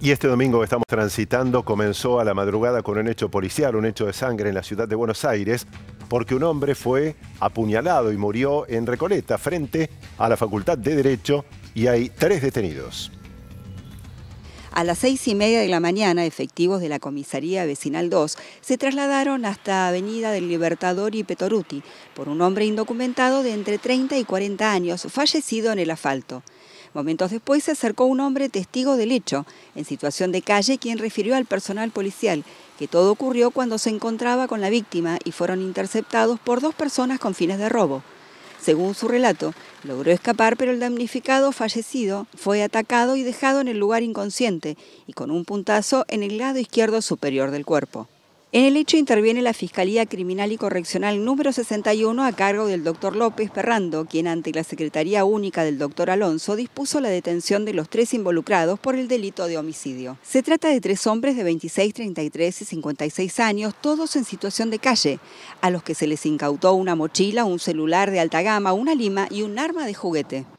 Y este domingo que estamos transitando comenzó a la madrugada con un hecho policial, un hecho de sangre en la ciudad de Buenos Aires, porque un hombre fue apuñalado y murió en Recoleta, frente a la Facultad de Derecho, y hay tres detenidos. A las seis y media de la mañana, efectivos de la comisaría vecinal 2 se trasladaron hasta Avenida del Libertador y Petoruti por un hombre indocumentado de entre 30 y 40 años, fallecido en el asfalto. Momentos después se acercó un hombre testigo del hecho, en situación de calle, quien refirió al personal policial que todo ocurrió cuando se encontraba con la víctima y fueron interceptados por dos personas con fines de robo. Según su relato, logró escapar, pero el damnificado fallecido fue atacado y dejado en el lugar inconsciente y con un puntazo en el lado izquierdo superior del cuerpo. En el hecho interviene la Fiscalía Criminal y Correccional número 61 a cargo del doctor López Ferrando, quien ante la Secretaría Única del doctor Alonso dispuso la detención de los tres involucrados por el delito de homicidio. Se trata de tres hombres de 26, 33 y 56 años, todos en situación de calle, a los que se les incautó una mochila, un celular de alta gama, una lima y un arma de juguete.